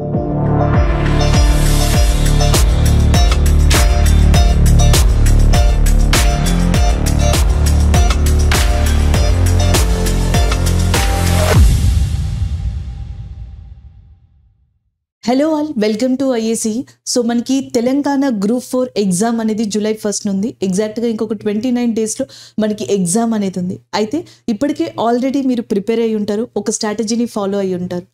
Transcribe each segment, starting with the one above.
hello all welcome to IAC so మనకి Telangana group four exam అనేది July first ఉంది ఎగ్జాక్ట్గా ఇంకొక ట్వంటీ నైన్ డేస్లో మనకి ఎగ్జామ్ అనేది ఉంది అయితే ఇప్పటికే ఆల్రెడీ మీరు ప్రిపేర్ అయి ఉంటారు ఒక స్ట్రాటజీని ఫాలో అయి ఉంటారు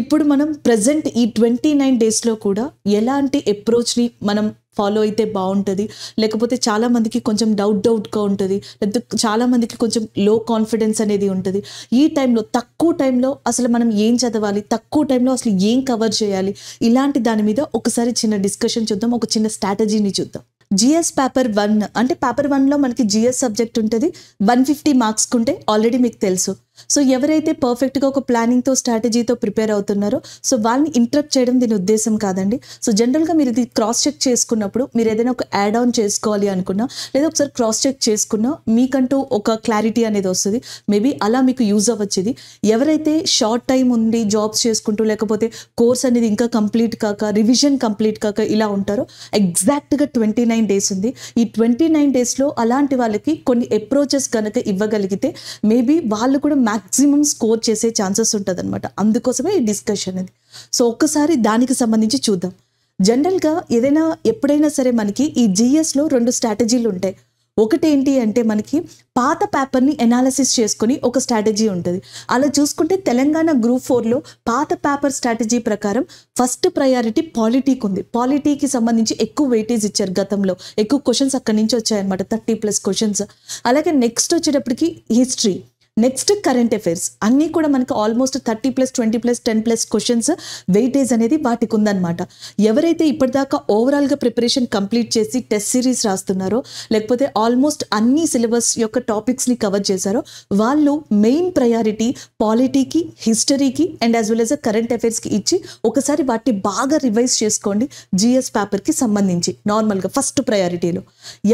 ఇప్పుడు మనం ప్రజెంట్ ఈ ట్వంటీ నైన్ డేస్లో కూడా ఎలాంటి అప్రోచ్ని మనం ఫాలో అయితే బాగుంటుంది లేకపోతే చాలామందికి కొంచెం డౌట్ డౌట్గా ఉంటుంది లేకపోతే చాలామందికి కొంచెం లో కాన్ఫిడెన్స్ అనేది ఉంటుంది ఈ టైంలో తక్కువ టైంలో అసలు మనం ఏం చదవాలి తక్కువ టైంలో అసలు ఏం కవర్ చేయాలి ఇలాంటి దాని మీద ఒకసారి చిన్న డిస్కషన్ చూద్దాం ఒక చిన్న స్ట్రాటజీని చూద్దాం జిఎస్ పేపర్ వన్ అంటే పేపర్ వన్లో మనకి జిఎస్ సబ్జెక్ట్ ఉంటుంది వన్ ఫిఫ్టీ మార్క్స్ ఉంటే ఆల్రెడీ మీకు తెలుసు సో ఎవరైతే పర్ఫెక్ట్గా ఒక ప్లానింగ్తో స్ట్రాటజీతో ప్రిపేర్ అవుతున్నారో సో వాళ్ళని ఇంటరప్ట్ చేయడం దీని ఉద్దేశం కాదండి సో జనరల్గా మీరు ఇది క్రాస్ చెక్ చేసుకున్నప్పుడు మీరు ఏదైనా ఒక యాడ్ ఆన్ చేసుకోవాలి అనుకున్నా లేదా ఒకసారి క్రాస్ చెక్ చేసుకున్నా మీకంటూ ఒక క్లారిటీ అనేది వస్తుంది మేబీ అలా మీకు యూజ్ అవ్వచ్చేది ఎవరైతే షార్ట్ టైం ఉండి జాబ్స్ చేసుకుంటూ లేకపోతే కోర్స్ అనేది ఇంకా కంప్లీట్ కాక రివిజన్ కంప్లీట్ కాక ఇలా ఉంటారో ఎగ్జాక్ట్గా ట్వంటీ నైన్ డేస్ ఉంది ఈ ట్వంటీ నైన్ డేస్లో అలాంటి వాళ్ళకి కొన్ని అప్రోచెస్ కనుక ఇవ్వగలిగితే మేబీ వాళ్ళు కూడా మ్యాక్సిమం స్కోర్ చేసే ఛాన్సెస్ ఉంటుంది అనమాట అందుకోసమే ఈ డిస్కషన్ అనేది సో ఒక్కసారి దానికి సంబంధించి చూద్దాం జనరల్గా ఏదైనా ఎప్పుడైనా సరే మనకి ఈ జిఎస్లో రెండు స్ట్రాటజీలు ఉంటాయి ఒకటేంటి అంటే మనకి పాత పేపర్ని ఎనాలసిస్ చేసుకుని ఒక స్ట్రాటజీ ఉంటుంది అలా చూసుకుంటే తెలంగాణ గ్రూప్ ఫోర్లో పాత పేపర్ స్ట్రాటజీ ప్రకారం ఫస్ట్ ప్రయారిటీ పాలిటీకి ఉంది పాలిటీకి సంబంధించి ఎక్కువ వెయిటేజ్ ఇచ్చారు గతంలో ఎక్కువ క్వశ్చన్స్ అక్కడి నుంచి వచ్చాయన్నమాట థర్టీ ప్లస్ క్వశ్చన్స్ అలాగే నెక్స్ట్ వచ్చేటప్పటికి హిస్టరీ నెక్స్ట్ కరెంట్ అఫైర్స్ అన్నీ కూడా మనకి almost thirty plus twenty plus ten plus questions weightage అనేది వాటికి ఉందన్నమాట ఎవరైతే ఇప్పటిదాకా ఓవరాల్గా ప్రిపరేషన్ కంప్లీట్ చేసి టెస్ట్ సిరీస్ రాస్తున్నారో లేకపోతే ఆల్మోస్ట్ అన్ని సిలబస్ యొక్క టాపిక్స్ని కవర్ చేశారో వాళ్ళు మెయిన్ ప్రయారిటీ పాలిటీకి హిస్టరీకి and as well as current అఫైర్స్కి ఇచ్చి ఒకసారి వాటిని బాగా రివైజ్ చేసుకోండి జిఎస్ పేపర్కి సంబంధించి నార్మల్గా ఫస్ట్ ప్రయారిటీలో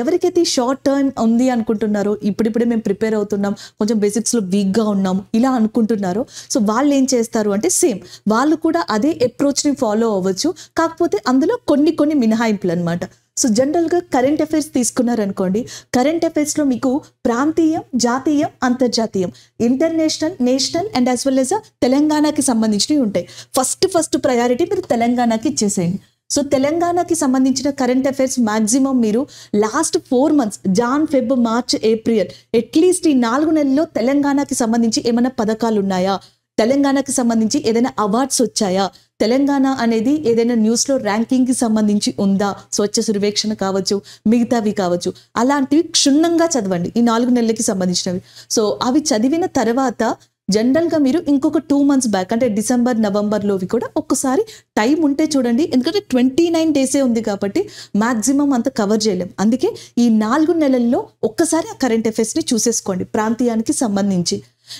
ఎవరికైతే షార్ట్ టర్మ్ ఉంది అనుకుంటున్నారో ఇప్పుడిప్పుడే మేము ప్రిపేర్ అవుతున్నాం కొంచెం బేసిక్స్ వీక్ వీక్గా ఉన్నాము ఇలా అనుకుంటున్నారు సో వాళ్ళు ఏం చేస్తారు అంటే సేమ్ వాళ్ళు కూడా అదే అప్రోచ్ని ఫాలో అవ్వచ్చు కాకపోతే అందులో కొన్ని కొన్ని మినహాయింపులు అనమాట సో జనరల్గా కరెంట్ అఫైర్స్ తీసుకున్నారనుకోండి కరెంట్ అఫైర్స్లో మీకు ప్రాంతీయం జాతీయం అంతర్జాతీయం international national and as well as తెలంగాణకి సంబంధించినవి ఉంటాయి ఫస్ట్ ఫస్ట్ ప్రయారిటీ మీరు తెలంగాణకి ఇచ్చేసేయండి సో తెలంగాణకి సంబంధించిన కరెంట్ అఫైర్స్ మాక్సిమం మీరు last four months Jan Feb March April at least ఈ నాలుగు నెలల్లో తెలంగాణకి సంబంధించి ఏమైనా పథకాలు ఉన్నాయా తెలంగాణకి సంబంధించి ఏదైనా అవార్డ్స్ వచ్చాయా తెలంగాణ అనేది ఏదైనా న్యూస్లో ర్యాంకింగ్కి సంబంధించి ఉందా స్వచ్ఛ సర్వేక్షణ కావచ్చు మిగతావి కావచ్చు అలాంటివి క్షుణ్ణంగా చదవండి ఈ నాలుగు నెలలకి సంబంధించినవి సో అవి చదివిన తర్వాత జనరల్గా మీరు ఇంకొక టూ మంత్స్ బ్యాక్ అంటే డిసెంబర్ నవంబర్లోవి కూడా ఒక్కసారి టైం ఉంటే చూడండి ఎందుకంటే ట్వంటీ నైన్ డేసే ఉంది కాబట్టి మ్యాక్సిమం అంత కవర్ చేయలేం అందుకే ఈ నాలుగు నెలల్లో ఒక్కసారి ఆ కరెంట్ అఫైర్స్ని చూసేసుకోండి ప్రాంతీయానికి సంబంధించి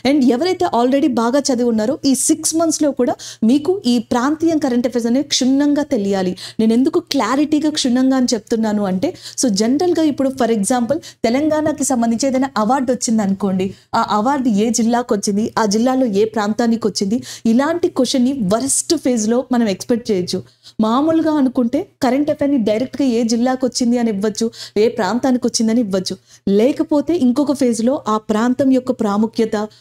అండ్ ఎవరైతే ఆల్రెడీ బాగా చదివి ఉన్నారో ఈ సిక్స్ మంత్స్లో కూడా మీకు ఈ ప్రాంతీయ కరెంట్ అఫేర్స్ అనేవి క్షుణ్ణంగా తెలియాలి నేను ఎందుకు క్లారిటీగా క్షుణ్ణంగా అని చెప్తున్నాను అంటే సో జనరల్గా ఇప్పుడు ఫర్ ఎగ్జాంపుల్ తెలంగాణకి సంబంధించి ఏదైనా అవార్డు వచ్చింది అనుకోండి ఆ అవార్డు ఏ జిల్లాకు వచ్చింది ఆ జిల్లాలో ఏ ప్రాంతానికి వచ్చింది ఇలాంటి క్వశ్చన్ని వరస్ట్ ఫేజ్లో మనం ఎక్స్పెక్ట్ చేయొచ్చు మామూలుగా అనుకుంటే కరెంట్ అఫేర్ని డైరెక్ట్గా ఏ జిల్లాకు వచ్చింది అని ఇవ్వచ్చు ఏ ప్రాంతానికి వచ్చిందని ఇవ్వచ్చు లేకపోతే ఇంకొక ఫేజ్లో ఆ ప్రాంతం యొక్క ప్రాముఖ్యత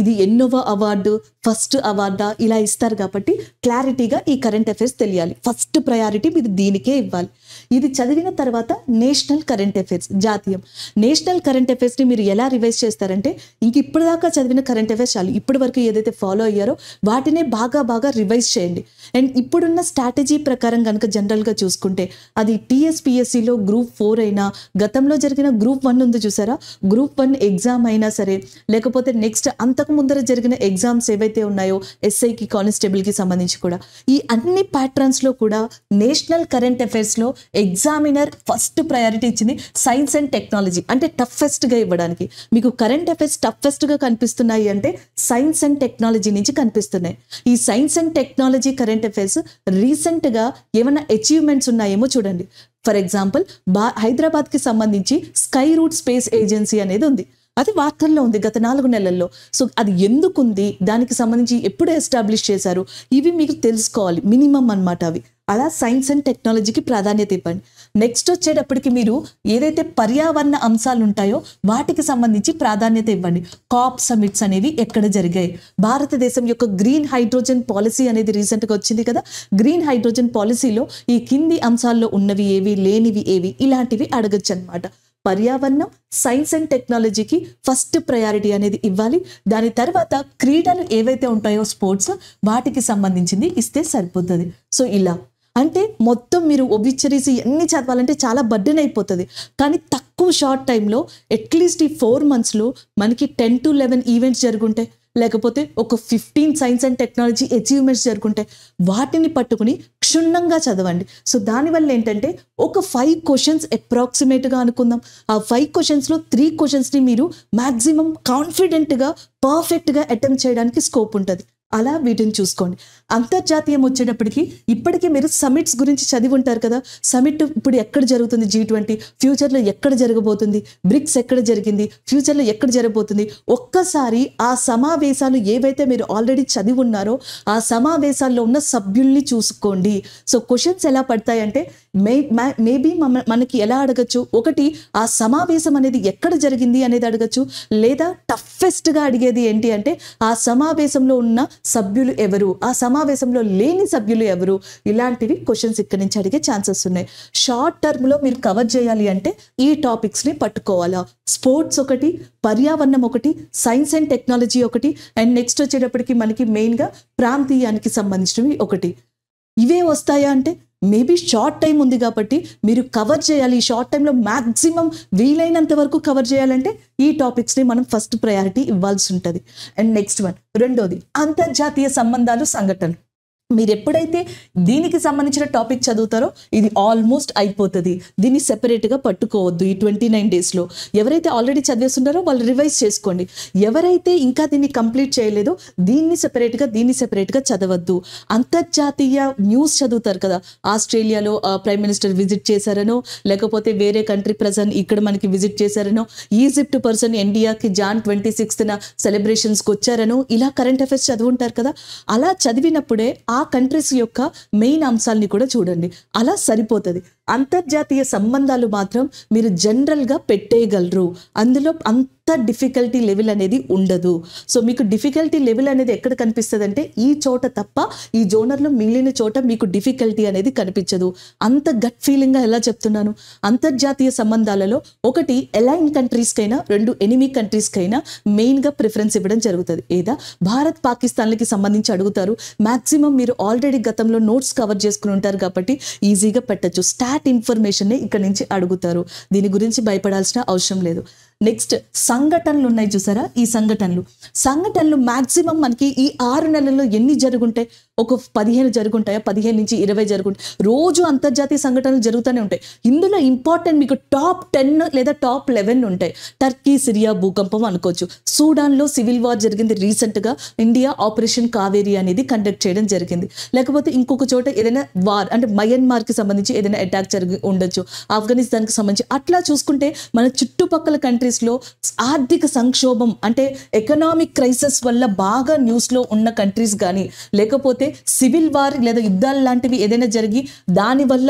ఇది ఎన్నోవ అవార్డు ఫస్ట్ అవార్డా ఇలా ఇస్తారు కాబట్టి క్లారిటీగా ఈ కరెంట్ అఫైర్స్ తెలియాలి ఫస్ట్ ప్రయారిటీ మీరు దీనికే ఇవ్వాలి ఇది చదివిన తర్వాత నేషనల్ కరెంట్ అఫైర్స్ జాతీయం నేషనల్ కరెంట్ అఫైర్స్ని మీరు ఎలా రివైజ్ చేస్తారంటే ఇంక ఇప్పటిదాకా చదివిన కరెంట్ అఫైర్స్ చాలు ఇప్పటి వరకు ఏదైతే ఫాలో అయ్యారో వాటినే బాగా బాగా రివైజ్ చేయండి అండ్ ఇప్పుడున్న స్ట్రాటజీ ప్రకారం కనుక జనరల్గా చూసుకుంటే అది టీఎస్పిఎస్సిలో గ్రూప్ ఫోర్ అయినా గతంలో జరిగిన గ్రూప్ వన్ ఉంది చూసారా గ్రూప్ వన్ ఎగ్జామ్ అయినా సరే లేకపోతే నెక్స్ట్ అంత ఇంతకు ముందర జరిగిన ఎగ్జామ్స్ ఏవైతే ఉన్నాయో ఎస్ఐకి కానిస్టేబుల్కి సంబంధించి కూడా ఈ అన్ని ప్యాటర్న్స్లో కూడా నేషనల్ కరెంట్ అఫైర్స్లో ఎగ్జామినర్ ఫస్ట్ ప్రయారిటీ ఇచ్చింది సైన్స్ అండ్ టెక్నాలజీ అంటే టఫెస్ట్గా ఇవ్వడానికి మీకు కరెంట్ అఫైర్స్ టఫెస్ట్గా కనిపిస్తున్నాయి అంటే సైన్స్ అండ్ టెక్నాలజీ నుంచి కనిపిస్తున్నాయి ఈ science and technology current affairs రీసెంట్గా ఏమైనా అచీవ్మెంట్స్ ఉన్నాయేమో చూడండి ఫర్ ఎగ్జాంపుల్ బా హైదరాబాద్కి సంబంధించి స్కై రూట్ స్పేస్ ఏజెన్సీ అనేది ఉంది అది వార్తల్లో ఉంది గత నాలుగు నెలల్లో సో అది ఎందుకుంది దానికి సంబంధించి ఎప్పుడు ఎస్టాబ్లిష్ చేశారు ఇవి మీకు తెలుసుకోవాలి మినిమం అనమాట అవి అలా సైన్స్ అండ్ టెక్నాలజీకి ప్రాధాన్యత ఇవ్వండి నెక్స్ట్ వచ్చేటప్పటికి మీరు ఏదైతే పర్యావరణ అంశాలు ఉంటాయో వాటికి సంబంధించి ప్రాధాన్యత ఇవ్వండి కాప్ సమిట్స్ అనేవి ఎక్కడ జరిగాయి భారతదేశం యొక్క గ్రీన్ హైడ్రోజన్ పాలసీ అనేది రీసెంట్గా వచ్చింది కదా గ్రీన్ హైడ్రోజన్ పాలసీలో ఈ కింది అంశాల్లో ఉన్నవి ఏవి లేనివి ఏవి ఇలాంటివి అడగచ్చు అనమాట పర్యావరణం సైన్స్ అండ్ టెక్నాలజీకి ఫస్ట్ ప్రయారిటీ అనేది ఇవ్వాలి దాని తర్వాత క్రీడలు ఏవైతే ఉంటాయో స్పోర్ట్స్ వాటికి సంబంధించింది ఇస్తే సరిపోతుంది సో ఇలా అంటే మొత్తం మీరు ఒబిచరీస్ ఎన్ని చదవాలంటే చాలా బర్డెన్ అయిపోతుంది కానీ తక్కువ షార్ట్ టైంలో అట్లీస్ట్ ఈ ఫోర్ మంత్స్లో మనకి టెన్ టు లెవెన్ ఈవెంట్స్ జరుగుంటాయి లేకపోతే ఒక fifteen science and technology achievements జరుగుంటే వాటిని పట్టుకుని క్షుణ్ణంగా చదవండి సో దానివల్ల ఏంటంటే ఒక ఫైవ్ క్వశ్చన్స్ అప్రాక్సిమేట్గా అనుకుందాం ఆ ఫైవ్ క్వశ్చన్స్లో త్రీ క్వశ్చన్స్ని మీరు మ్యాక్సిమం కాన్ఫిడెంట్గా పర్ఫెక్ట్గా అటెంప్ట్ చేయడానికి స్కోప్ ఉంటుంది అలా వీటిని చూసుకోండి అంతర్జాతీయం వచ్చేటప్పటికి ఇప్పటికీ మీరు సమిట్స్ గురించి చదివి ఉంటారు కదా సమిట్ ఇప్పుడు ఎక్కడ జరుగుతుంది జీ ట్వంటీ ఫ్యూచర్లో ఎక్కడ జరగబోతుంది బ్రిక్స్ ఎక్కడ జరిగింది ఫ్యూచర్లో ఎక్కడ జరగబోతుంది ఒక్కసారి ఆ సమావేశాలు ఏవైతే మీరు ఆల్రెడీ చదివి ఉన్నారో ఆ సమావేశాల్లో ఉన్న సభ్యుల్ని చూసుకోండి సో క్వశ్చన్స్ ఎలా పడతాయంటే మే మేబీ మనకి ఎలా అడగచ్చు ఒకటి ఆ సమావేశం అనేది ఎక్కడ జరిగింది అనేది అడగచ్చు లేదా టఫెస్ట్గా అడిగేది ఏంటి అంటే ఆ సమావేశంలో ఉన్న సభ్యులు ఎవరు ఆ సమావేశంలో లేని సభ్యులు ఎవరు ఇలాంటివి క్వశ్చన్స్ ఇక్కడి నుంచి అడిగే ఛాన్సెస్ ఉన్నాయి షార్ట్ టర్మ్లో మీరు కవర్ చేయాలి అంటే ఈ టాపిక్స్ని పట్టుకోవాలా స్పోర్ట్స్ ఒకటి పర్యావరణం ఒకటి సైన్స్ అండ్ టెక్నాలజీ ఒకటి అండ్ నెక్స్ట్ వచ్చేటప్పటికి మనకి మెయిన్గా ప్రాంతీయానికి సంబంధించినవి ఒకటి ఇవే వస్తాయా అంటే మేబీ షార్ట్ టైం ఉంది కాబట్టి మీరు కవర్ చేయాలి ఈ షార్ట్ టైంలో మ్యాక్సిమం వీలైనంత వరకు కవర్ చేయాలంటే ఈ టాపిక్స్ని మనం ఫస్ట్ ప్రయారిటీ ఇవ్వాల్సి ఉంటుంది అండ్ నెక్స్ట్ వన్ రెండోది అంతర్జాతీయ సంబంధాలు సంఘటనలు మీరు ఎప్పుడైతే దీనికి సంబంధించిన టాపిక్ చదువుతారో ఇది ఆల్మోస్ట్ అయిపోతుంది దీన్ని సెపరేట్గా పట్టుకోవద్దు ఈ ట్వంటీ నైన్ డేస్లో ఎవరైతే ఆల్రెడీ చదివేస్తున్నారో వాళ్ళు రివైజ్ చేసుకోండి ఎవరైతే ఇంకా దీన్ని కంప్లీట్ చేయలేదో దీన్ని సెపరేట్గా దీన్ని సెపరేట్గా చదవద్దు అంతర్జాతీయ న్యూస్ చదువుతారు కదా ఆస్ట్రేలియాలో ప్రైమ్ మినిస్టర్ విజిట్ చేశారనో లేకపోతే వేరే కంట్రీ ప్రజెంట్ ఇక్కడ మనకి విజిట్ చేశారనో ఈజిప్ట్ పర్సన్ ఇండియాకి జాన్ ట్వంటీ సిక్స్త్న సెలబ్రేషన్స్కి వచ్చారనో ఇలా కరెంట్ అఫైర్స్ చదువుంటారు కదా అలా చదివినప్పుడే ఆ ఆ కంట్రీస్ యొక్క మెయిన్ అంశాలని కూడా చూడండి అలా సరిపోతుంది అంతర్జాతీయ సంబంధాలు మాత్రం మీరు జనరల్గా పెట్టేయగలరు అందులో అంత అంత డిఫికల్టీ లెవెల్ అనేది ఉండదు సో మీకు డిఫికల్టీ లెవెల్ అనేది ఎక్కడ కనిపిస్తుంది అంటే ఈ చోట తప్ప ఈ జోనర్లో మిగిలిన చోట మీకు డిఫికల్టీ అనేది కనిపించదు అంత గట్ ఫీలింగ్గా ఎలా చెప్తున్నాను అంతర్జాతీయ సంబంధాలలో ఒకటి ఎలైన్ కంట్రీస్కైనా రెండు ఎనిమీ కంట్రీస్కైనా మెయిన్గా ప్రిఫరెన్స్ ఇవ్వడం జరుగుతుంది ఏదా భారత్ పాకిస్తాన్లకి సంబంధించి అడుగుతారు మ్యాక్సిమం మీరు ఆల్రెడీ గతంలో నోట్స్ కవర్ చేసుకుని ఉంటారు కాబట్టి ఈజీగా పెట్టచ్చు స్టాట్ ఇన్ఫర్మేషన్ని ఇక్కడ నుంచి అడుగుతారు దీని గురించి భయపడాల్సిన అవసరం లేదు నెక్స్ట్ సంఘటనలు ఉన్నాయి చూసారా ఈ సంఘటనలు సంఘటనలు మాక్సిమం మనకి ఈ ఆరు నెలల్లో ఎన్ని జరుగుంటాయి ఒక పదిహేను జరుగుంటాయా పదిహేను నుంచి ఇరవై జరుగుంటాయి రోజు అంతర్జాతీయ సంఘటనలు జరుగుతూనే ఉంటాయి ఇందులో ఇంపార్టెంట్ మీకు టాప్ టెన్ లేదా టాప్ లెవెన్ ఉంటాయి టర్కీ సిరియా భూకంపం అనుకోవచ్చు సూడాన్లో సివిల్ వార్ జరిగింది రీసెంట్గా ఇండియా ఆపరేషన్ కావేరి అనేది కండక్ట్ చేయడం జరిగింది లేకపోతే ఇంకొక చోట ఏదైనా వార్ అంటే మయన్మార్కి సంబంధించి ఏదైనా అటాక్ జరిగి ఉండొచ్చు ఆఫ్ఘనిస్తాన్కి సంబంధించి అట్లా చూసుకుంటే మన చుట్టుపక్కల కంట్రీ కంట్రీస్లో ఆర్థిక సంక్షోభం అంటే ఎకనామిక్ క్రైసిస్ వల్ల బాగా న్యూస్లో ఉన్న కంట్రీస్ కానీ లేకపోతే సివిల్ వార్ లేదా యుద్ధాలు లాంటివి ఏదైనా జరిగి దానివల్ల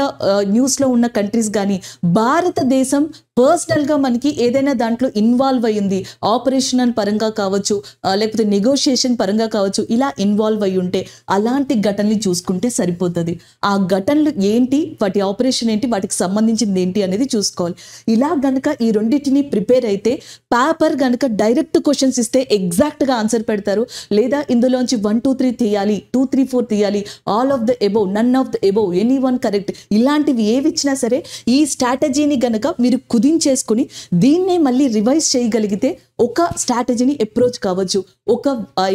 న్యూస్లో ఉన్న కంట్రీస్ కానీ భారతదేశం పర్సనల్గా మనకి ఏదైనా దాంట్లో ఇన్వాల్వ్ అయ్యింది ఆపరేషన్ పరంగా కావచ్చు లేకపోతే నెగోషియేషన్ పరంగా కావచ్చు ఇలా ఇన్వాల్వ్ అయి ఉంటే అలాంటి ఘటనలు చూసుకుంటే సరిపోతుంది ఆ ఘటనలు ఏంటి వాటి ఆపరేషన్ ఏంటి వాటికి సంబంధించింది ఏంటి అనేది చూసుకోవాలి ఇలా గనక ఈ రెండింటిని ప్రిపేర్ అయితే పేపర్ గనక డైరెక్ట్ క్వశ్చన్స్ ఇస్తే ఎగ్జాక్ట్గా ఆన్సర్ పెడతారు లేదా ఇందులోంచి వన్ టూ త్రీ తీయాలి టూ త్రీ ఫోర్ తీయాలి all of the above none of the above any one correct ఇలాంటివి ఏవి ఇచ్చినా సరే ఈ స్ట్రాటజీని గనక మీరు కుది కుదించేసుకుని దీన్నే మళ్ళీ రివైజ్ చేయగలిగితే ఒక స్ట్రాటజీని అప్రోచ్ కావచ్చు ఒక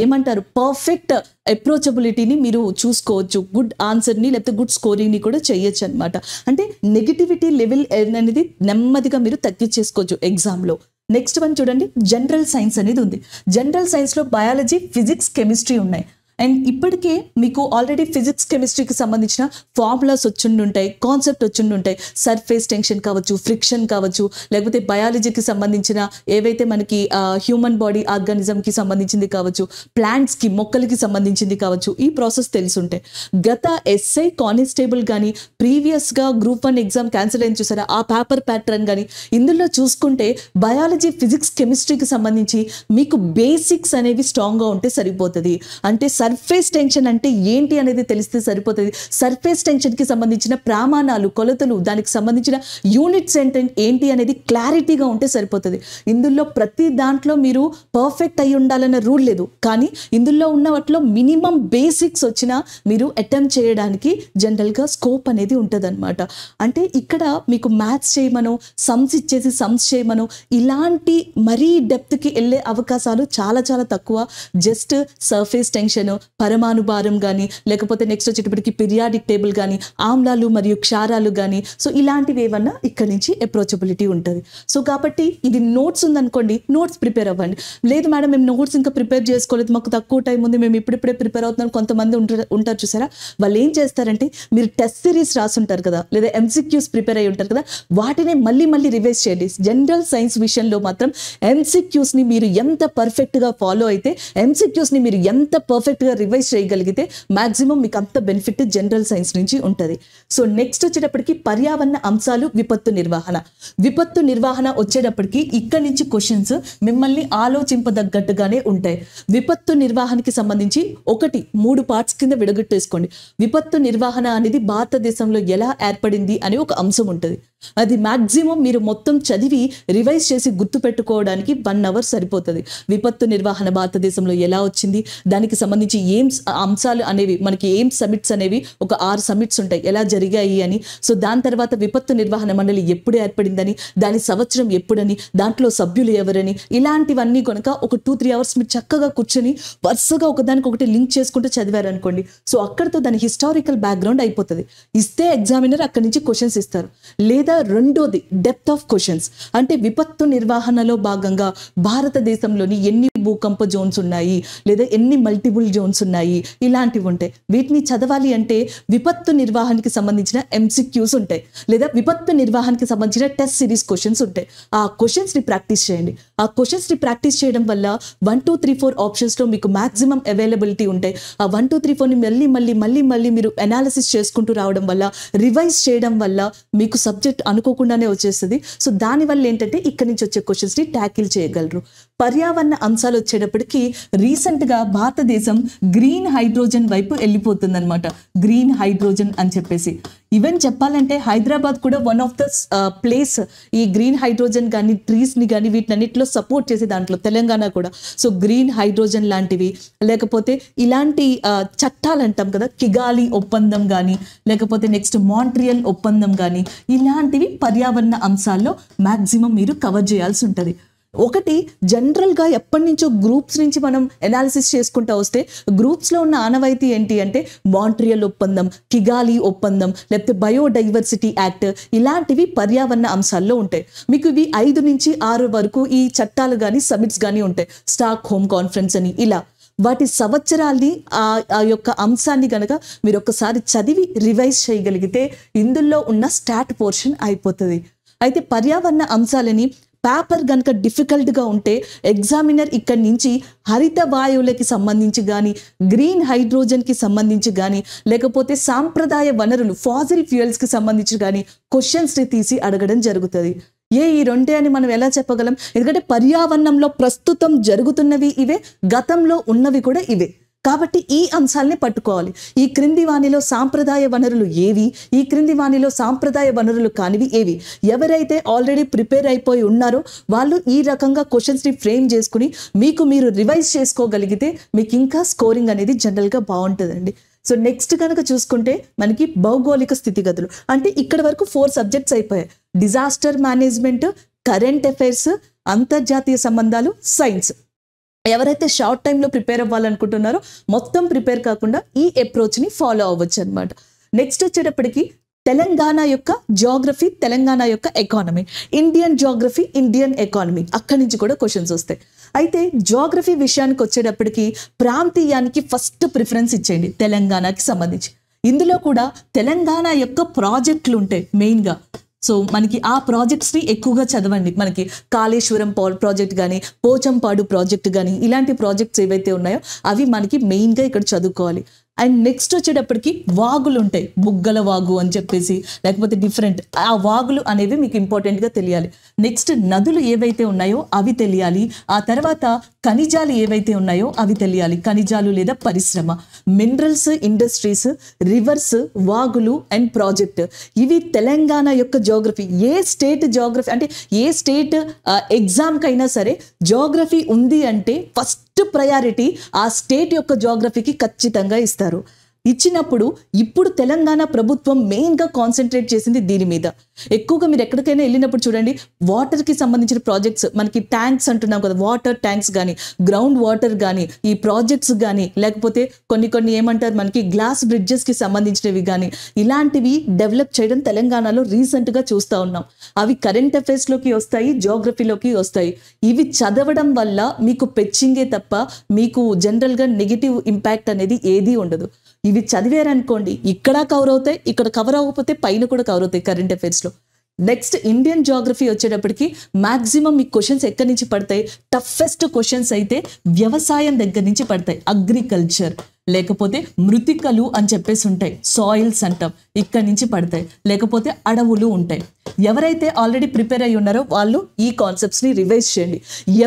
ఏమంటారు పర్ఫెక్ట్ అప్రోచబిలిటీని మీరు చూసుకోవచ్చు గుడ్ ఆన్సర్ని లేకపోతే గుడ్ స్కోరింగ్ని కూడా చేయొచ్చు అనమాట అంటే నెగిటివిటీ లెవెల్ అనేది నెమ్మదిగా మీరు తగ్గించేసుకోవచ్చు ఎగ్జామ్లో నెక్స్ట్ వన్ చూడండి జనరల్ సైన్స్ అనేది ఉంది జనరల్ సైన్స్లో బయాలజీ ఫిజిక్స్ కెమిస్ట్రీ ఉన్నాయి అండ్ ఇప్పటికే మీకు ఆల్రెడీ ఫిజిక్స్ కెమిస్ట్రీకి సంబంధించిన ఫార్ములాస్ ఉంటాయి కాన్సెప్ట్ ఉంటాయి సర్ఫేస్ టెన్షన్ కావచ్చు ఫ్రిక్షన్ కావచ్చు లేకపోతే బయాలజీకి సంబంధించిన ఏవైతే మనకి హ్యూమన్ బాడీ ఆర్గానిజంకి సంబంధించింది కావచ్చు ప్లాంట్స్కి మొక్కలకి సంబంధించింది కావచ్చు ఈ ప్రాసెస్ ఉంటాయి గత ఎస్ఐ కానిస్టేబుల్ కానీ ప్రీవియస్గా గ్రూప్ వన్ ఎగ్జామ్ క్యాన్సిల్ అయిన చూసారా ఆ పేపర్ ప్యాటర్న్ కానీ ఇందులో చూసుకుంటే బయాలజీ ఫిజిక్స్ కెమిస్ట్రీకి సంబంధించి మీకు బేసిక్స్ అనేవి స్ట్రాంగ్గా ఉంటే సరిపోతుంది అంటే సర్ సర్ఫేస్ టెన్షన్ అంటే ఏంటి అనేది తెలిస్తే సరిపోతుంది సర్ఫేస్ టెన్షన్కి సంబంధించిన ప్రమాణాలు కొలతలు దానికి సంబంధించిన యూనిట్స్ ఏంటి ఏంటి అనేది క్లారిటీగా ఉంటే సరిపోతుంది ఇందులో ప్రతి దాంట్లో మీరు పర్ఫెక్ట్ అయి ఉండాలన్న రూల్ లేదు కానీ ఇందులో ఉన్న వాటిలో మినిమం బేసిక్స్ వచ్చినా మీరు అటెంప్ట్ చేయడానికి జనరల్గా స్కోప్ అనేది అనమాట అంటే ఇక్కడ మీకు మ్యాథ్స్ చేయమను సమ్స్ ఇచ్చేసి సమ్స్ చేయమను ఇలాంటి మరీ డెప్త్కి వెళ్ళే అవకాశాలు చాలా చాలా తక్కువ జస్ట్ సర్ఫేస్ టెన్షన్ పరమానుభారం కానీ లేకపోతే నెక్స్ట్ వచ్చేటప్పటికి పిరియాడిక్ టేబుల్ కానీ ఆమ్లాలు మరియు క్షారాలు కానీ సో ఇలాంటివి ఏమన్నా ఇక్కడ నుంచి అప్రోచబిలిటీ ఉంటుంది సో కాబట్టి ఇది నోట్స్ ఉందనుకోండి నోట్స్ ప్రిపేర్ అవ్వండి లేదు మేడం మేము నోట్స్ ఇంకా ప్రిపేర్ చేసుకోలేదు మాకు తక్కువ టైం ఉంది మేము ఇప్పుడిప్పుడే ప్రిపేర్ అవుతున్నాం కొంతమంది ఉంటారు ఉంటారు చూసారా వాళ్ళు ఏం చేస్తారంటే మీరు టెస్ట్ సిరీస్ రాసుంటారు కదా లేదా ఎంసీక్యూస్ ప్రిపేర్ అయ్యి ఉంటారు కదా వాటినే మళ్ళీ మళ్ళీ రివైజ్ చేయండి జనరల్ సైన్స్ విషయంలో మాత్రం ఎంసీక్యూస్ని మీరు ఎంత పర్ఫెక్ట్గా ఫాలో అయితే ఎంసీక్యూస్ని మీరు ఎంత పర్ఫెక్ట్ కరెక్ట్గా రివైజ్ చేయగలిగితే మాక్సిమం మీకు అంత బెనిఫిట్ జనరల్ సైన్స్ నుంచి ఉంటుంది సో నెక్స్ట్ వచ్చేటప్పటికి పర్యావరణ అంశాలు విపత్తు నిర్వహణ విపత్తు నిర్వహణ వచ్చేటప్పటికి ఇక్కడి నుంచి క్వశ్చన్స్ మిమ్మల్ని ఆలోచింపదగ్గట్టుగానే ఉంటాయి విపత్తు నిర్వహణకి సంబంధించి ఒకటి మూడు పార్ట్స్ కింద విడగొట్టేసుకోండి విపత్తు నిర్వహణ అనేది భారతదేశంలో ఎలా ఏర్పడింది అనే ఒక అంశం ఉంటుంది అది మ్యాక్సిమం మీరు మొత్తం చదివి రివైజ్ చేసి గుర్తుపెట్టుకోవడానికి వన్ అవర్ సరిపోతుంది విపత్తు నిర్వహణ భారతదేశంలో ఎలా వచ్చింది దానికి సంబంధించి ఏం అంశాలు అనేవి మనకి ఏం సమిట్స్ అనేవి ఒక ఆరు సమిట్స్ ఉంటాయి ఎలా జరిగాయి అని సో దాని తర్వాత విపత్తు నిర్వహణ మండలి ఎప్పుడు ఏర్పడిందని దాని సంవత్సరం ఎప్పుడని దాంట్లో సభ్యులు ఎవరని ఇలాంటివన్నీ కనుక ఒక టూ త్రీ అవర్స్ మీరు చక్కగా కూర్చొని వరుసగా ఒకదానికి ఒకటి లింక్ చేసుకుంటూ చదివారనుకోండి సో అక్కడితో దాని హిస్టారికల్ బ్యాక్గ్రౌండ్ అయిపోతుంది ఇస్తే ఎగ్జామినర్ అక్కడి నుంచి క్వశ్చన్స్ ఇస్తారు లేదా లేదా రెండోది డెప్త్ ఆఫ్ క్వశ్చన్స్ అంటే విపత్తు నిర్వహణలో భాగంగా భారతదేశంలోని ఎన్ని భూకంప జోన్స్ ఉన్నాయి లేదా ఎన్ని మల్టిపుల్ జోన్స్ ఉన్నాయి ఇలాంటివి ఉంటాయి వీటిని చదవాలి అంటే విపత్తు నిర్వహణకి సంబంధించిన ఎంసిక్యూస్ ఉంటాయి లేదా విపత్తు నిర్వహణకి సంబంధించిన టెస్ట్ సిరీస్ క్వశ్చన్స్ ఉంటాయి ఆ క్వశ్చన్స్ని ప్రాక్టీస్ చేయండి ఆ క్వశ్చన్స్ని ప్రాక్టీస్ చేయడం వల్ల వన్ టూ త్రీ ఫోర్ ఆప్షన్స్లో మీకు మ్యాక్సిమం అవైలబిలిటీ ఉంటాయి ఆ వన్ టూ త్రీ ఫోర్ని మళ్ళీ మళ్ళీ మళ్ళీ మళ్ళీ మీరు అనాలిసిస్ చేసుకుంటూ రావడం వల్ల రివైజ్ చేయడం వల్ల మీకు సబ్జెక్ట్ అనుకోకుండానే వచ్చేస్తుంది సో దానివల్ల ఏంటంటే ఇక్కడ నుంచి వచ్చే క్వశ్చన్స్ని ట్యాకిల్ చేయగలరు పర్యావరణ అంశాలు వచ్చేటప్పటికి రీసెంట్గా భారతదేశం గ్రీన్ హైడ్రోజన్ వైపు వెళ్ళిపోతుందనమాట గ్రీన్ హైడ్రోజన్ అని చెప్పేసి ఈవెన్ చెప్పాలంటే హైదరాబాద్ కూడా వన్ ఆఫ్ ద ప్లేస్ ఈ గ్రీన్ హైడ్రోజన్ కానీ ట్రీస్ని కానీ వీటినన్నిటిలో సపోర్ట్ చేసే దాంట్లో తెలంగాణ కూడా సో గ్రీన్ హైడ్రోజన్ లాంటివి లేకపోతే ఇలాంటి చట్టాలు అంటాం కదా కిగాలి ఒప్పందం కానీ లేకపోతే నెక్స్ట్ మాంట్రియల్ ఒప్పందం కానీ ఇలాంటివి పర్యావరణ అంశాల్లో మ్యాక్సిమం మీరు కవర్ చేయాల్సి ఉంటుంది ఒకటి జనరల్గా ఎప్పటి నుంచో గ్రూప్స్ నుంచి మనం ఎనాలిసిస్ చేసుకుంటా వస్తే గ్రూప్స్లో ఉన్న ఆనవాయితీ ఏంటి అంటే మాంట్రియల్ ఒప్పందం కిగాలి ఒప్పందం లేకపోతే బయోడైవర్సిటీ యాక్ట్ ఇలాంటివి పర్యావరణ అంశాల్లో ఉంటాయి మీకు ఇవి ఐదు నుంచి ఆరు వరకు ఈ చట్టాలు కానీ సమిట్స్ కానీ ఉంటాయి స్టాక్ హోమ్ కాన్ఫరెన్స్ అని ఇలా వాటి సంవత్సరాల్ని ఆ యొక్క అంశాన్ని కనుక మీరు ఒక్కసారి చదివి రివైజ్ చేయగలిగితే ఇందులో ఉన్న స్టాట్ పోర్షన్ అయిపోతుంది అయితే పర్యావరణ అంశాలని పేపర్ కనుక డిఫికల్ట్గా ఉంటే ఎగ్జామినర్ ఇక్కడి నుంచి హరిత వాయువులకి సంబంధించి కానీ గ్రీన్ హైడ్రోజన్కి సంబంధించి కానీ లేకపోతే సాంప్రదాయ వనరులు ఫాజిల్ ఫ్యూయల్స్కి సంబంధించి కానీ క్వశ్చన్స్ని తీసి అడగడం జరుగుతుంది ఏ ఈ రెండే అని మనం ఎలా చెప్పగలం ఎందుకంటే పర్యావరణంలో ప్రస్తుతం జరుగుతున్నవి ఇవే గతంలో ఉన్నవి కూడా ఇవే కాబట్టి ఈ అంశాలని పట్టుకోవాలి ఈ క్రింది వాణిలో సాంప్రదాయ వనరులు ఏవి ఈ క్రింది వాణిలో సాంప్రదాయ వనరులు కానివి ఏవి ఎవరైతే ఆల్రెడీ ప్రిపేర్ అయిపోయి ఉన్నారో వాళ్ళు ఈ రకంగా క్వశ్చన్స్ని ఫ్రేమ్ చేసుకుని మీకు మీరు రివైజ్ చేసుకోగలిగితే మీకు ఇంకా స్కోరింగ్ అనేది జనరల్గా బాగుంటుందండి సో నెక్స్ట్ కనుక చూసుకుంటే మనకి భౌగోళిక స్థితిగతులు అంటే ఇక్కడ వరకు ఫోర్ సబ్జెక్ట్స్ అయిపోయాయి డిజాస్టర్ మేనేజ్మెంట్ కరెంట్ అఫైర్స్ అంతర్జాతీయ సంబంధాలు సైన్స్ ఎవరైతే షార్ట్ టైంలో ప్రిపేర్ అవ్వాలనుకుంటున్నారో మొత్తం ప్రిపేర్ కాకుండా ఈ అప్రోచ్ని ఫాలో అవ్వచ్చు అనమాట నెక్స్ట్ వచ్చేటప్పటికి తెలంగాణ యొక్క జాగ్రఫీ తెలంగాణ యొక్క economy Indian geography Indian economy అక్కడి నుంచి కూడా క్వశ్చన్స్ వస్తాయి అయితే జాగ్రఫీ విషయానికి వచ్చేటప్పటికి ప్రాంతీయానికి ఫస్ట్ ప్రిఫరెన్స్ ఇచ్చేయండి తెలంగాణకి సంబంధించి ఇందులో కూడా తెలంగాణ యొక్క ప్రాజెక్టులు ఉంటాయి మెయిన్గా సో మనకి ఆ ప్రాజెక్ట్స్ని ఎక్కువగా చదవండి మనకి కాళేశ్వరం ప్రాజెక్ట్ కానీ పోచంపాడు ప్రాజెక్ట్ కానీ ఇలాంటి ప్రాజెక్ట్స్ ఏవైతే ఉన్నాయో అవి మనకి మెయిన్గా ఇక్కడ చదువుకోవాలి అండ్ నెక్స్ట్ వచ్చేటప్పటికి వాగులు ఉంటాయి బుగ్గల వాగు అని చెప్పేసి లేకపోతే డిఫరెంట్ ఆ వాగులు అనేవి మీకు ఇంపార్టెంట్గా తెలియాలి నెక్స్ట్ నదులు ఏవైతే ఉన్నాయో అవి తెలియాలి ఆ తర్వాత ఖనిజాలు ఏవైతే ఉన్నాయో అవి తెలియాలి ఖనిజాలు లేదా పరిశ్రమ మినరల్స్ ఇండస్ట్రీస్ రివర్స్ వాగులు అండ్ ప్రాజెక్ట్ ఇవి తెలంగాణ యొక్క జోగ్రఫీ ఏ స్టేట్ జోగ్రఫీ అంటే ఏ స్టేట్ ఎగ్జామ్కైనా సరే జోగ్రఫీ ఉంది అంటే ఫస్ట్ ప్రయారిటీ ఆ స్టేట్ యొక్క జోగ్రఫీకి ఖచ్చితంగా ఇస్తారు చేస్తారు ఇచ్చినప్పుడు ఇప్పుడు తెలంగాణ ప్రభుత్వం మెయిన్గా కాన్సన్ట్రేట్ చేసింది దీని మీద ఎక్కువగా మీరు ఎక్కడికైనా వెళ్ళినప్పుడు చూడండి వాటర్కి సంబంధించిన ప్రాజెక్ట్స్ మనకి ట్యాంక్స్ అంటున్నాం కదా వాటర్ ట్యాంక్స్ కానీ గ్రౌండ్ వాటర్ కానీ ఈ ప్రాజెక్ట్స్ కానీ లేకపోతే కొన్ని కొన్ని ఏమంటారు మనకి గ్లాస్ బ్రిడ్జెస్కి సంబంధించినవి కానీ ఇలాంటివి డెవలప్ చేయడం తెలంగాణలో రీసెంట్గా చూస్తూ ఉన్నాం అవి కరెంట్ అఫైర్స్లోకి వస్తాయి జోగ్రఫీలోకి వస్తాయి ఇవి చదవడం వల్ల మీకు పెచ్చింగే తప్ప మీకు జనరల్గా నెగిటివ్ ఇంపాక్ట్ అనేది ఏదీ ఉండదు ఇవి చదివారనుకోండి ఇక్కడ కవర్ అవుతాయి ఇక్కడ కవర్ అవ్వకపోతే పైన కూడా కవర్ అవుతాయి కరెంట్ లో నెక్స్ట్ ఇండియన్ జాగ్రఫీ వచ్చేటప్పటికి మాక్సిమం మీ క్వశ్చన్స్ ఎక్కడి నుంచి పడతాయి టఫెస్ట్ క్వశ్చన్స్ అయితే వ్యవసాయం దగ్గర నుంచి పడతాయి అగ్రికల్చర్ లేకపోతే మృతికలు అని చెప్పేసి ఉంటాయి సాయిల్స్ అంటాం ఇక్కడ నుంచి పడతాయి లేకపోతే అడవులు ఉంటాయి ఎవరైతే ఆల్రెడీ ప్రిపేర్ అయి ఉన్నారో వాళ్ళు ఈ కాన్సెప్ట్స్ని రివైజ్ చేయండి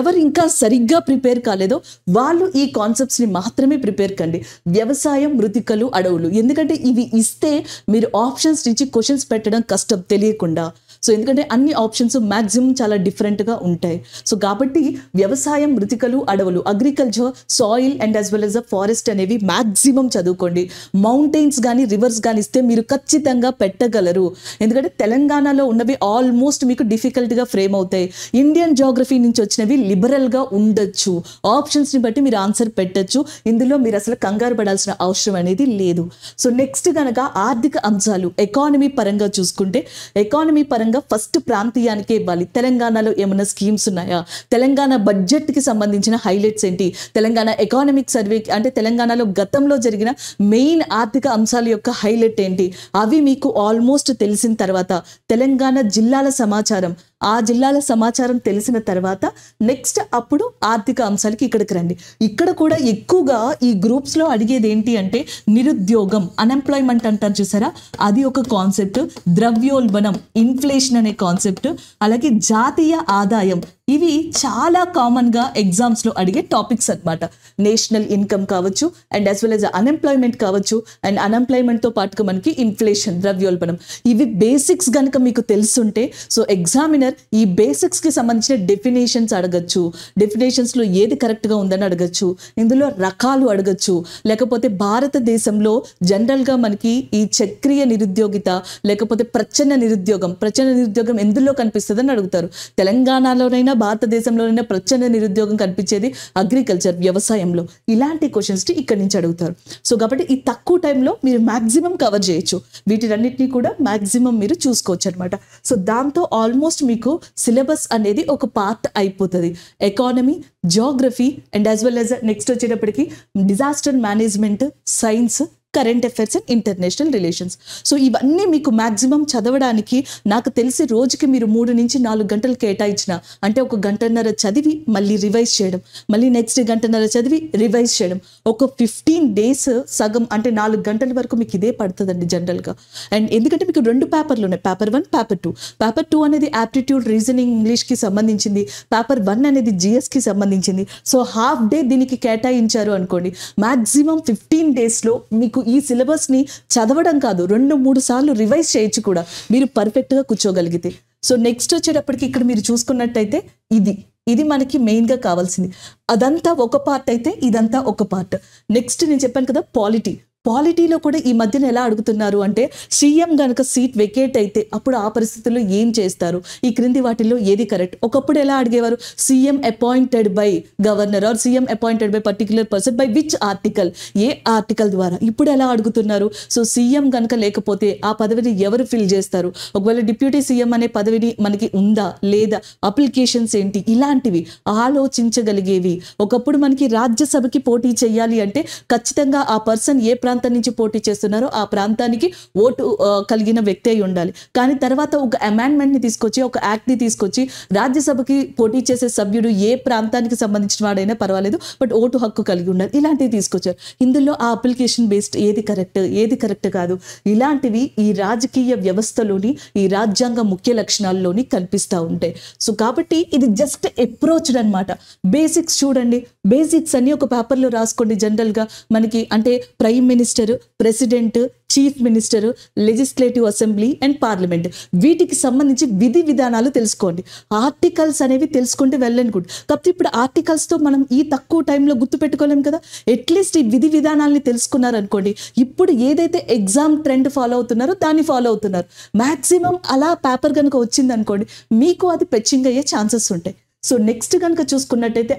ఎవరు ఇంకా సరిగ్గా ప్రిపేర్ కాలేదో వాళ్ళు ఈ కాన్సెప్ట్స్ని మాత్రమే ప్రిపేర్ కండి వ్యవసాయం మృతికలు అడవులు ఎందుకంటే ఇవి ఇస్తే మీరు ఆప్షన్స్ నుంచి క్వశ్చన్స్ పెట్టడం కష్టం తెలియకుండా సో ఎందుకంటే అన్ని ఆప్షన్స్ మ్యాక్సిమం చాలా డిఫరెంట్గా ఉంటాయి సో కాబట్టి వ్యవసాయం మృతికలు అడవులు agriculture soil and as well as uh forest అనేవి మ్యాక్సిమం చదువుకోండి మౌంటైన్స్ కానీ రివర్స్ కానీ ఇస్తే మీరు ఖచ్చితంగా పెట్టగలరు ఎందుకంటే తెలంగాణలో ఉన్నవి ఆల్మోస్ట్ మీకు డిఫికల్ట్గా ఫ్రేమ్ అవుతాయి ఇండియన్ జాగ్రఫీ నుంచి వచ్చినవి లిబరల్గా ఉండొచ్చు ఆప్షన్స్ని బట్టి మీరు ఆన్సర్ పెట్టచ్చు ఇందులో మీరు అసలు కంగారు పడాల్సిన అవసరం అనేది లేదు సో నెక్స్ట్ కనుక ఆర్థిక అంశాలు ఎకానమీ పరంగా చూసుకుంటే ఎకానమీ పరంగా ఖచ్చితంగా ఫస్ట్ ప్రాంతీయానికే ఇవ్వాలి తెలంగాణలో ఏమైనా స్కీమ్స్ ఉన్నాయా తెలంగాణ బడ్జెట్కి సంబంధించిన హైలైట్స్ ఏంటి తెలంగాణ ఎకానమిక్ సర్వే అంటే తెలంగాణలో గతంలో జరిగిన మెయిన్ ఆర్థిక అంశాల యొక్క హైలైట్ ఏంటి అవి మీకు ఆల్మోస్ట్ తెలిసిన తర్వాత తెలంగాణ జిల్లాల సమాచారం ఆ జిల్లాల సమాచారం తెలిసిన తర్వాత నెక్స్ట్ అప్పుడు ఆర్థిక అంశాలకి ఇక్కడికి రండి ఇక్కడ కూడా ఎక్కువగా ఈ గ్రూప్స్లో అడిగేది ఏంటి అంటే నిరుద్యోగం అన్ఎంప్లాయ్మెంట్ అంటారు చూసారా అది ఒక కాన్సెప్ట్ ద్రవ్యోల్బణం ఇన్ఫ్లేషన్ అనే కాన్సెప్ట్ అలాగే జాతీయ ఆదాయం ఇవి చాలా కామన్గా ఎగ్జామ్స్లో అడిగే టాపిక్స్ అనమాట నేషనల్ ఇన్కమ్ కావచ్చు and as well as unemployment కావచ్చు అండ్ అన్ఎంప్లాయ్మెంట్తో పాటుగా మనకి ఇన్ఫ్లేషన్ ద్రవ్యోల్బణం ఇవి బేసిక్స్ కనుక మీకు తెలుసుంటే సో ఎగ్జామినర్ ఈ బేసిక్స్కి సంబంధించిన డెఫినేషన్స్ అడగచ్చు డెఫినేషన్స్లో ఏది కరెక్ట్గా ఉందని అడగచ్చు ఇందులో రకాలు అడగచ్చు లేకపోతే భారతదేశంలో జనరల్గా మనకి ఈ చక్రియ నిరుద్యోగిత లేకపోతే ప్రచన్న నిరుద్యోగం ప్రచన్న నిరుద్యోగం ఎందులో కనిపిస్తుందని అడుగుతారు తెలంగాణలోనైనా భారతదేశంలో ఉన్న ప్రచండ నిరుద్యోగం కనిపించేది అగ్రికల్చర్ వ్యవసాయంలో ఇలాంటి క్వశ్చన్స్ని ఇక్కడి నుంచి అడుగుతారు సో కాబట్టి ఈ తక్కువ టైంలో మీరు మ్యాక్సిమం కవర్ చేయొచ్చు వీటినన్నింటినీ కూడా మ్యాక్సిమం మీరు చూసుకోవచ్చు అనమాట సో దాంతో ఆల్మోస్ట్ మీకు సిలబస్ అనేది ఒక పార్ట్ అయిపోతుంది economy geography and as well as next వచ్చేటప్పటికి disaster management science current affairs and international relations so ఇవన్నీ మీకు మ్యాక్సిమం చదవడానికి నాకు తెలిసి రోజుకి మీరు మూడు నుంచి నాలుగు గంటలు కేటాయించిన అంటే ఒక గంటన్నర చదివి మళ్ళీ రివైజ్ చేయడం మళ్ళీ నెక్స్ట్ గంటన్నర చదివి రివైజ్ చేయడం ఒక ఫిఫ్టీన్ డేస్ సగం అంటే నాలుగు గంటల వరకు మీకు ఇదే పడుతుందండి జనరల్గా అండ్ ఎందుకంటే మీకు రెండు పేపర్లు ఉన్నాయి paper one paper two paper two అనేది యాప్టిట్యూడ్ రీజనింగ్ ఇంగ్లీష్కి సంబంధించింది పేపర్ వన్ అనేది జిఎస్కి సంబంధించింది సో హాఫ్ డే దీనికి కేటాయించారు అనుకోండి మ్యాక్సిమం ఫిఫ్టీన్ డేస్లో మీకు ఈ సిలబస్ని చదవడం కాదు రెండు మూడు సార్లు రివైజ్ చేయొచ్చు కూడా మీరు పర్ఫెక్ట్గా కూర్చోగలిగితే సో నెక్స్ట్ వచ్చేటప్పటికి ఇక్కడ మీరు చూసుకున్నట్టయితే ఇది ఇది మనకి మెయిన్గా కావాల్సింది అదంతా ఒక పార్ట్ అయితే ఇదంతా ఒక పార్ట్ నెక్స్ట్ నేను చెప్పాను కదా పాలిటీ పాలిటీలో కూడా ఈ మధ్యన ఎలా అడుగుతున్నారు అంటే సీఎం కనుక సీట్ వెకేట్ అయితే అప్పుడు ఆ పరిస్థితుల్లో ఏం చేస్తారు ఈ క్రింది వాటిల్లో ఏది కరెక్ట్ ఒకప్పుడు ఎలా అడిగేవారు CM appointed by governor or CM appointed by particular person by which article ఏ ఆర్టికల్ ద్వారా ఇప్పుడు ఎలా అడుగుతున్నారు సో సీఎం కనుక లేకపోతే ఆ పదవిని ఎవరు ఫిల్ చేస్తారు ఒకవేళ డిప్యూటీ సీఎం అనే పదవిని మనకి ఉందా లేదా అప్లికేషన్స్ ఏంటి ఇలాంటివి ఆలోచించగలిగేవి ఒకప్పుడు మనకి రాజ్యసభకి పోటీ చేయాలి అంటే ఖచ్చితంగా ఆ పర్సన్ ఏ ప్రాంతం నుంచి పోటీ చేస్తున్నారో ఆ ప్రాంతానికి ఓటు కలిగిన వ్యక్తి అయి ఉండాలి కానీ తర్వాత ఒక అమెండ్మెంట్ని తీసుకొచ్చి ఒక యాక్ట్ని తీసుకొచ్చి రాజ్యసభకి పోటీ చేసే సభ్యుడు ఏ ప్రాంతానికి సంబంధించిన వాడైనా పర్వాలేదు బట్ ఓటు హక్కు కలిగి ఉండాలి ఇలాంటివి తీసుకొచ్చారు ఇందులో ఆ అప్లికేషన్ బేస్డ్ ఏది కరెక్ట్ ఏది కరెక్ట్ కాదు ఇలాంటివి ఈ రాజకీయ వ్యవస్థలోని ఈ రాజ్యాంగ ముఖ్య లక్షణాల్లోని కల్పిస్తూ ఉంటాయి సో కాబట్టి ఇది జస్ట్ అప్రోచ్ అనమాట బేసిక్స్ చూడండి బేసిక్స్ అన్ని ఒక పేపర్లో రాసుకోండి జనరల్గా మనకి అంటే prime minister minister president chief minister legislative assembly and parliament వీటికి సంబంధించి విధి విధానాలు తెలుసుకోండి ఆర్టికల్స్ అనేవి తెలుసుకుంటే వెళ్ళనుకోండి కాబట్టి ఇప్పుడు ఆర్టికల్స్తో మనం ఈ తక్కువ టైంలో గుర్తు పెట్టుకోలేం కదా అట్లీస్ట్ ఈ విధి విధానాల్ని తెలుసుకున్నారనుకోండి ఇప్పుడు ఏదైతే ఎగ్జామ్ ట్రెండ్ ఫాలో అవుతున్నారో దాన్ని ఫాలో అవుతున్నారు మ్యాక్సిమం అలా పేపర్ కనుక వచ్చిందనుకోండి మీకు అది పెచ్చింగ్ అయ్యే ఛాన్సెస్ ఉంటాయి సో నెక్స్ట్ కనుక చూసుకున్నట్టయితే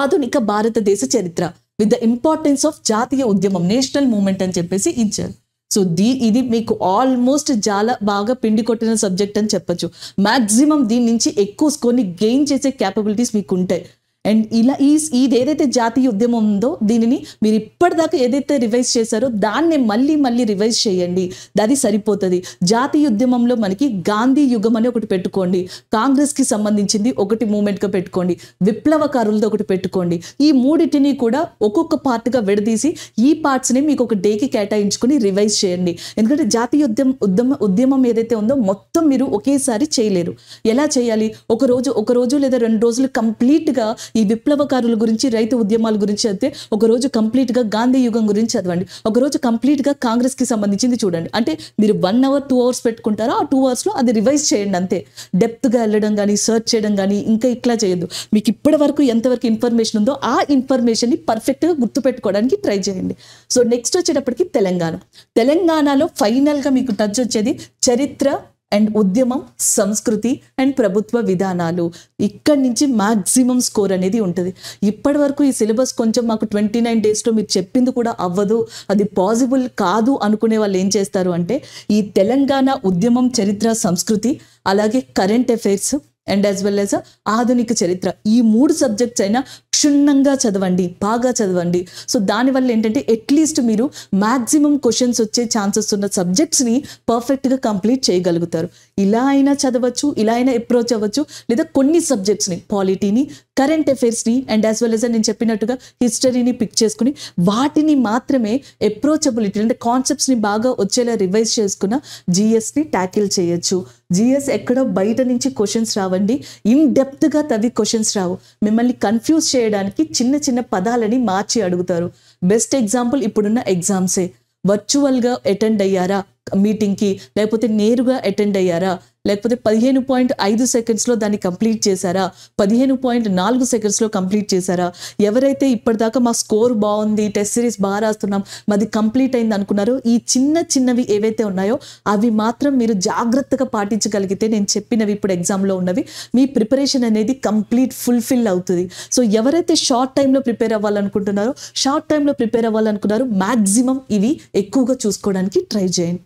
ఆధునిక భారతదేశ చరిత్ర విత్ ద ఇంపార్టెన్స్ ఆఫ్ జాతీయ ఉద్యమం నేషనల్ మూమెంట్ అని చెప్పేసి ఇచ్చారు సో దీ ఇది మీకు ఆల్మోస్ట్ చాలా బాగా పిండి కొట్టిన సబ్జెక్ట్ అని చెప్పచ్చు మ్యాక్సిమం దీని నుంచి ఎక్కువ స్కోర్ని గెయిన్ చేసే క్యాపబిలిటీస్ మీకు ఉంటాయి అండ్ ఇలా ఈ ఇది ఏదైతే జాతీయ ఉద్యమం ఉందో దీనిని మీరు ఇప్పటిదాకా ఏదైతే రివైజ్ చేశారో దాన్ని మళ్ళీ మళ్ళీ రివైజ్ చేయండి అది సరిపోతుంది జాతీయ ఉద్యమంలో మనకి గాంధీ యుగం అని ఒకటి పెట్టుకోండి కాంగ్రెస్కి సంబంధించింది ఒకటి మూమెంట్గా పెట్టుకోండి విప్లవకారులతో ఒకటి పెట్టుకోండి ఈ మూడింటిని కూడా ఒక్కొక్క పార్ట్గా విడదీసి ఈ పార్ట్స్ని మీకు ఒక డేకి కేటాయించుకొని రివైజ్ చేయండి ఎందుకంటే జాతీయ ఉద్యమ ఉద్యమ ఉద్యమం ఏదైతే ఉందో మొత్తం మీరు ఒకేసారి చేయలేరు ఎలా చేయాలి ఒక రోజు ఒక రోజు లేదా రెండు రోజులు కంప్లీట్గా ఈ విప్లవకారుల గురించి రైతు ఉద్యమాల గురించి అయితే ఒకరోజు కంప్లీట్గా గాంధీ యుగం గురించి చదవండి ఒకరోజు కంప్లీట్గా కాంగ్రెస్కి సంబంధించింది చూడండి అంటే మీరు వన్ అవర్ టూ అవర్స్ పెట్టుకుంటారో ఆ టూ అవర్స్లో అది రివైజ్ చేయండి అంతే డెప్త్గా వెళ్ళడం కానీ సర్చ్ చేయడం కానీ ఇంకా ఇట్లా చేయొద్దు మీకు ఇప్పటి వరకు ఎంతవరకు ఇన్ఫర్మేషన్ ఉందో ఆ ఇన్ఫర్మేషన్ని పర్ఫెక్ట్గా గుర్తుపెట్టుకోవడానికి ట్రై చేయండి సో నెక్స్ట్ వచ్చేటప్పటికి తెలంగాణ తెలంగాణలో ఫైనల్గా మీకు టచ్ వచ్చేది చరిత్ర అండ్ ఉద్యమం సంస్కృతి అండ్ ప్రభుత్వ విధానాలు ఇక్కడి నుంచి మ్యాక్సిమం స్కోర్ అనేది ఉంటుంది ఇప్పటి వరకు ఈ సిలబస్ కొంచెం మాకు ట్వంటీ నైన్ డేస్లో మీరు చెప్పింది కూడా అవ్వదు అది పాసిబుల్ కాదు అనుకునే వాళ్ళు ఏం చేస్తారు అంటే ఈ తెలంగాణ ఉద్యమం చరిత్ర సంస్కృతి అలాగే current affairs and as well as ఆధునిక చరిత్ర ఈ మూడు సబ్జెక్ట్స్ అయినా క్షుణ్ణంగా చదవండి బాగా చదవండి సో దానివల్ల ఏంటంటే అట్లీస్ట్ మీరు మ్యాక్సిమం క్వశ్చన్స్ వచ్చే ఛాన్సెస్ ఉన్న సబ్జెక్ట్స్ని పర్ఫెక్ట్గా కంప్లీట్ చేయగలుగుతారు ఇలా అయినా చదవచ్చు ఇలా అయినా అప్రోచ్ అవ్వచ్చు లేదా కొన్ని సబ్జెక్ట్స్ని పాలిటీని కరెంట్ అఫైర్స్ని అండ్ యాజ్ వెల్ యాజ్ నేను చెప్పినట్టుగా హిస్టరీని పిక్ చేసుకుని వాటిని మాత్రమే అప్రోచబిలిటీ అంటే కాన్సెప్ట్స్ని బాగా వచ్చేలా రివైజ్ చేసుకున్న జిఎస్ని ట్యాకిల్ చేయొచ్చు జిఎస్ ఎక్కడో బయట నుంచి క్వశ్చన్స్ రావండి ఇన్ డెప్త్గా తవి క్వశ్చన్స్ రావు మిమ్మల్ని కన్ఫ్యూజ్ చేయ చేయడానికి చిన్న చిన్న పదాలని మార్చి అడుగుతారు బెస్ట్ ఎగ్జాంపుల్ ఇప్పుడున్న ఎగ్జామ్సే వర్చువల్గా అటెండ్ అయ్యారా మీటింగ్కి లేకపోతే నేరుగా అటెండ్ అయ్యారా లేకపోతే పదిహేను పాయింట్ ఐదు సెకండ్స్లో దాన్ని కంప్లీట్ చేశారా పదిహేను పాయింట్ నాలుగు సెకండ్స్లో కంప్లీట్ చేశారా ఎవరైతే ఇప్పటిదాకా మా స్కోర్ బాగుంది టెస్ట్ సిరీస్ బాగా రాస్తున్నాం మాది కంప్లీట్ అయింది అనుకున్నారో ఈ చిన్న చిన్నవి ఏవైతే ఉన్నాయో అవి మాత్రం మీరు జాగ్రత్తగా పాటించగలిగితే నేను చెప్పినవి ఇప్పుడు ఎగ్జామ్లో ఉన్నవి మీ ప్రిపరేషన్ అనేది కంప్లీట్ ఫుల్ఫిల్ అవుతుంది సో ఎవరైతే షార్ట్ టైంలో ప్రిపేర్ అవ్వాలనుకుంటున్నారో షార్ట్ టైంలో ప్రిపేర్ అవ్వాలనుకున్నారో మ్యాక్సిమం ఇవి ఎక్కువగా చూసుకోవడానికి ట్రై చేయండి